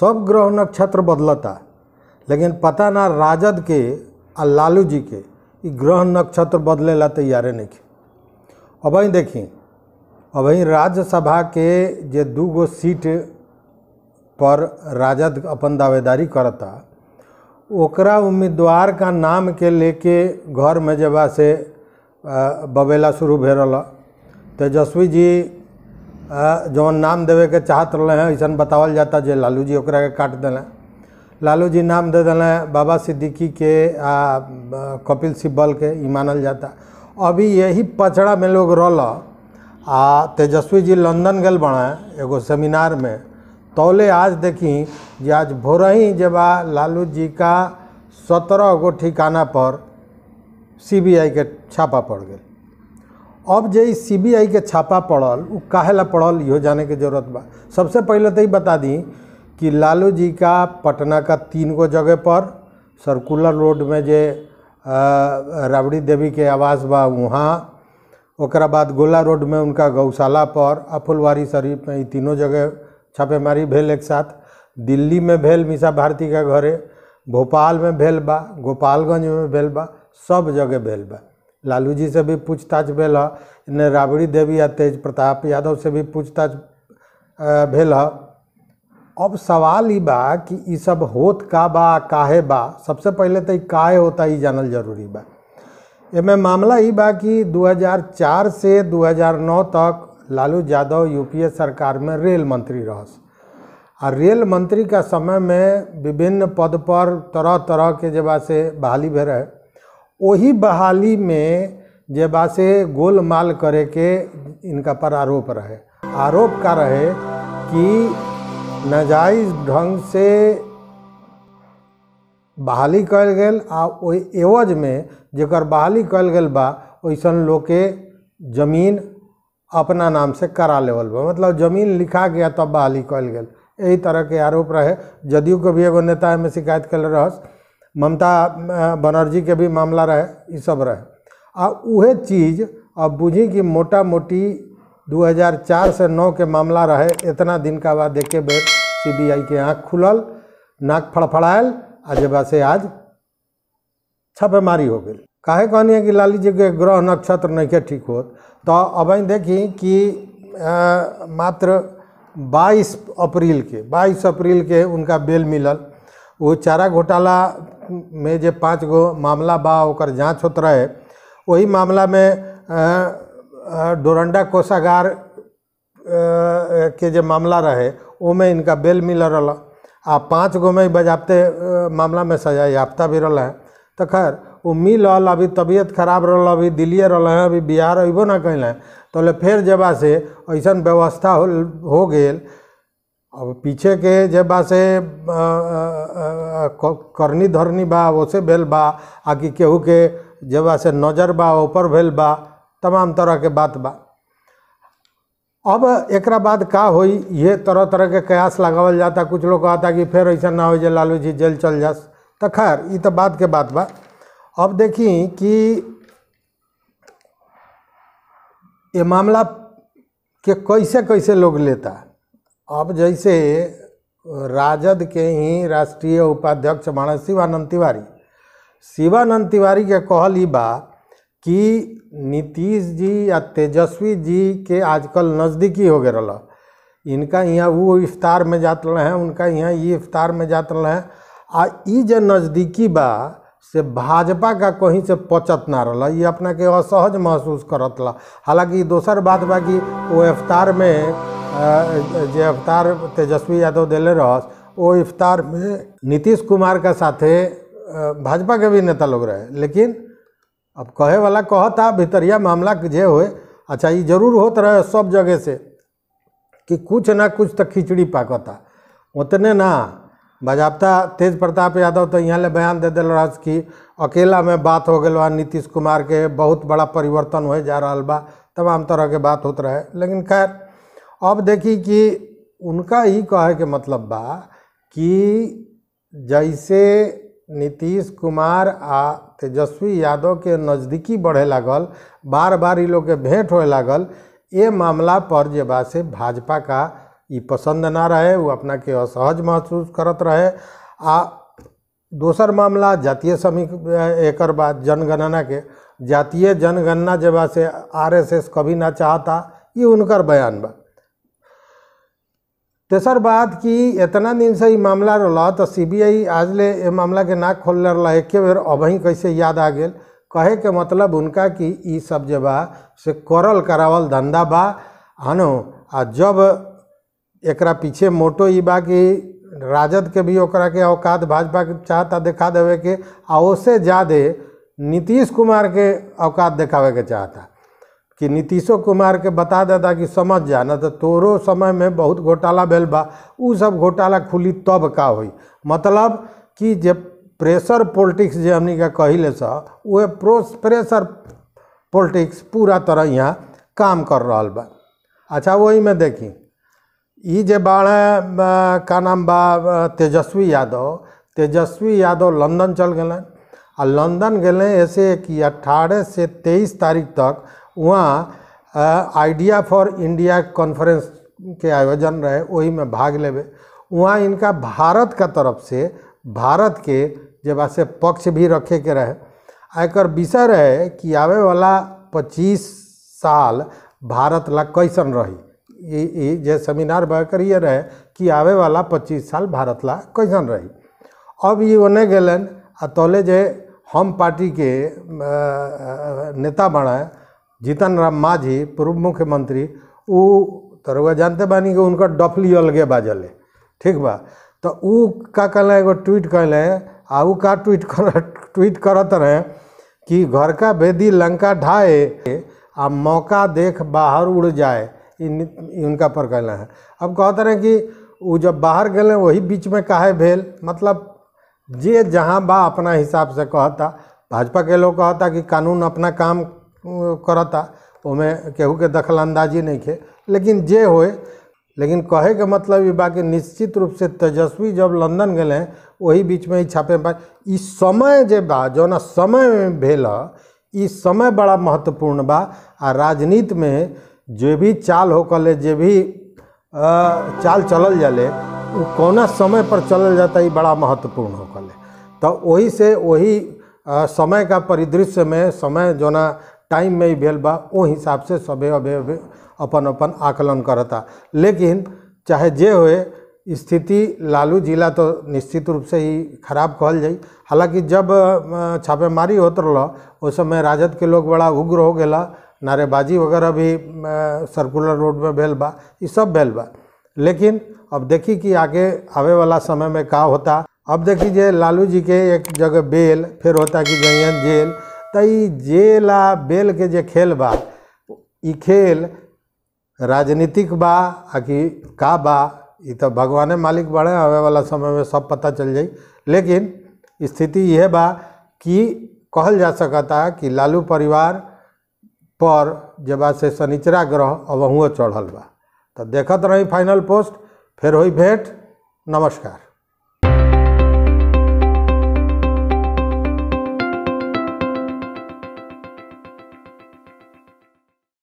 सब ग्रह नक्षत्र बदलता लेकिन पता ना राजद के आ लालू जी के ग्रह नक्षत्र बदले ला तैयारे नहीं थे अब देखी अब राज्यसभा के जे गो सीट पर राजद अपन दावेदारी करता ओकरा उम्मीदवार का नाम के लेके घर में जब से बबेला शुरू भे रहा तेजस्वी जी जौन नाम देवे के चाहत रहे हैं ऐसा बतावल जाता जो लालू जी ओकरा के काट दिले लालू जी नाम दे दिले बाबा सिद्दीकी के आ, कपिल सिब्बल के ई मानल जाता अभी यही पचड़ा में लोग रल आ तेजस्वी जी लंदन गल बना एगो सेमिनार में तौले आज देखी जे आज भोर ही जब आ लालू जी का सत्रह गो ठिकाना पर सीबीआई के छापा पड़ गया अब जे सीबीआई के छापा पड़ल उ काहे ला पड़ल यो जाने के जरूरत बा सबसे पहले तो बता दी कि लालू जी का पटना का तीन गो जगह पर सर्कुलर रोड में जे राबड़ी देवी के आवास बा वहाँ ओकरा बाद गोला रोड में उनका गौशाला पर आ फुलवारी शरीफ में तीनों जगह छापेमारी भेल एक साथ दिल्ली में भेल मीसा भारती के घरे भोपाल में भेल बा गोपालगंज में भेल बा सब जगह भेल बा लालू जी से भी पूछताछ भेल इन राबड़ी देवी या तेज प्रताप यादव से भी पूछताछ भेल अब सवाल ये बा कि सब होत का बा काहे बा सबसे पहले तो काहे होता ही जानल जरूरी बा एमे मामला ई बा कि 2004 से 2009 तक लालू यादव यूपीए सरकार में रेल मंत्री रहस आ रेल मंत्री का समय में विभिन्न पद पर तरह तरह के जब से बहाली भे रहे वही बहाली में जेबा से गोलमाल करे के इनका पर आरोप रहे आरोप का रहे कि नजायज ढंग से बहाली कल गल आ एवज में जर बहाली कल गल बा लोग के जमीन अपना नाम से करा लेवल बा मतलब जमीन लिखा गया तब बहाली कल गल यही तरह के आरोप रहे जदयू के भी एगो नेता में शिकायत कल रहस ममता बनर्जी के भी मामला रहे सब रहे आ उहे चीज़ अब बुझी कि मोटा मोटी 2004 से 9 के मामला रहे इतना दिन का बाद देखे बे सीबीआई के आँख खुलल नाक फड़फड़ायल आ जब से आज छापेमारी हो गई काहे है कि लाली जी के ग्रह नक्षत्र नहीं के ठीक होत तो अब देखी कि आ, मात्र 22 अप्रैल के 22 अप्रैल के उनका बेल मिलल वो चारा घोटाला में जो पाँच गो मामला बा ओकर जांच होते रहे वही मामला में डोरंडा कोषागार के जो मामला रहे में इनका बेल मिल रहा आ पाँच गो में बजाबते मामला में सजा याफ्ता भी रहा है तो खैर वो मिल अभी तबीयत खराब रहा अभी दिल्ली रहा है अभी बिहार अबो ना कैल तो फिर जबा से ऐसा व्यवस्था हो, हो गया अब पीछे के जब से करनी धरनी बा वैसे भेल बा आकि केहू के जब से नजर बा ऊपर भेल बा तमाम तरह के बात बा अब एक बाद का होई ये तरह तरह के कयास लगावल जाता कुछ लोग कहता कि फिर ऐसा ना हो जे लालू जी जेल चल जास तो खैर ये तो बात के बात बा अब देखी कि ये मामला के कैसे कैसे लोग लेता अब जैसे राजद के ही राष्ट्रीय उपाध्यक्ष माना शिवानंद तिवारी शिवानंद तिवारी के कहल ही बा कि नीतीश जी या तेजस्वी जी के आजकल नज़दीकी हो गए इनका यहाँ वो इफ्तार में जात रहे हैं उनका यहाँ ये इफ्तार में जात रहे हैं आ जो नज़दीकी बा से भाजपा का कहीं से पचत ना रहा ये अपना के असहज महसूस करत हालांकि दोसर बात बा कि वो इफ्तार में जे अवतार तेजस्वी यादव दिले रहस वो इफ्तार में नीतीश कुमार का साथे भाजपा के भी नेता लोग रहे लेकिन अब कहे वाला कहता भितरिया मामला जे हो अच्छा ये जरूर होते रहे सब जगह से कि कुछ ना कुछ तो खिचड़ी पाकता उतने ना भाजपा तेज प्रताप यादव तो यहाँ ले बयान दे दिल रहा कि अकेला में बात हो गए बा नीतीश कुमार के बहुत बड़ा परिवर्तन हो जा रहा बा तमाम तरह के बात होते रहे लेकिन खैर अब देखी कि उनका ही कहे के मतलब बा कि जैसे नीतीश कुमार आ तेजस्वी यादव के नज़दीकी बढ़े लागल बार बार इन लोग के भेंट हो लागल ये मामला पर जे बा से भाजपा का ये पसंद ना रहे वो अपना के असहज महसूस करत रहे आ दोसर मामला जातीय समी एक बात जनगणना के जातीय जनगणना जब से एस कभी ना चाहता ये उनकर बयान बा तेसर बात कि इतना दिन से मामला रहल तो सीबीआई आजले ए मामला के ना खोलने रहा एक बेर अबही कैसे याद आ गए कहे के मतलब उनका कि सब जो बा से करल करावल धंधा बा आनो आ जब एकरा पीछे मोटो ये बा कि राजद के भी ओकरा के औकात भाजपा के चाहता देखा देवे के आ उससे ज़्यादा नीतीश कुमार के औकात दिखावे के चाहता कि नीतीशो कुमार के बता देता कि समझ जा ना तो तोरो समय में बहुत घोटाला भेल बा उ सब घोटाला खुली तब का हुई मतलब कि जे प्रेशर पॉलिटिक्स जे हमनी का कहिले सा वह प्रो प्रेशर पॉलिटिक्स पूरा तरह यहाँ काम कर रहा बा अच्छा वही में देखी ये जे का नाम बा तेजस्वी यादव तेजस्वी यादव लंदन चल गए आ लंदन गए ऐसे कि अट्ठारह से तेईस तारीख तक वहाँ आइडिया फॉर इंडिया कॉन्फ्रेंस के आयोजन रहे वही में भाग लेवे वहाँ इनका भारत का तरफ से भारत के जो से पक्ष भी रखे के रहे आयकर विषय रहे कि आवे वाला पच्चीस साल भारत ला कैसन रही ये सेमिनार बहकर ये रहे कि आवे वाला पच्चीस साल भारत ला कैसन रही अब ये उन्हें गलन आ तौले जे हम पार्टी के नेता बनाए जीतन राम मांझी पूर्व मुख्यमंत्री उ तो जानते बानी कि उनका डफली अलगे बाजल है ठीक बा तो उ का कहल एगो ट्वीट कहले आ उ का ट्वीट कर ट्वीट करत रहे कि घर का भेदी लंका ढाए आ मौका देख बाहर उड़ जाए उनका पर कहना है अब कहते रहे कि उ जब बाहर गए वही बीच में काहे भेल मतलब जे जहाँ बा अपना हिसाब से कहता भाजपा के लोग कहता कि कानून अपना काम करता तो में केहू के दखल अंदाजी नहीं खे लेकिन जे हो लेकिन कहे के मतलब ये बा निश्चित रूप से तेजस्वी जब लंदन गए वही बीच में ही छापे पा इस समय जे बा ना समय में भेल समय बड़ा महत्वपूर्ण बा आ राजनीति में जो भी चाल होकले जो भी आ, चाल चलल जाले उ कोना समय पर चलल जाता ये बड़ा महत्वपूर्ण होकले तो वही से वही समय का परिदृश्य में समय जो ना टाइम में ही भेल बा वो हिसाब से सब अबे अपन अपन आकलन करता लेकिन चाहे जे हुए स्थिति लालू जिला तो निश्चित रूप से ही खराब कहल जाए हालांकि जब छापेमारी होत रह उस समय राजद के लोग बड़ा उग्र हो गया नारेबाजी वगैरह भी सर्कुलर रोड में भेल बा ये सब भेल बा लेकिन अब देखी कि आगे आवे वाला समय में का होता अब देखी जे लालू जी के एक जगह बेल फिर होता कि जयन जेल ई आ बेल के जे खेल बा खेल राजनीतिक बा आ कि का बा तो भगवान मालिक बड़े आवे वाला समय में सब पता चल जाए लेकिन स्थिति यह बा कि कहल जा सकता कि लालू परिवार पर जब से शनिचरा ग्रह अब वहुओं चढ़ल बा तो देखत रही फाइनल पोस्ट फिर हुई भेंट नमस्कार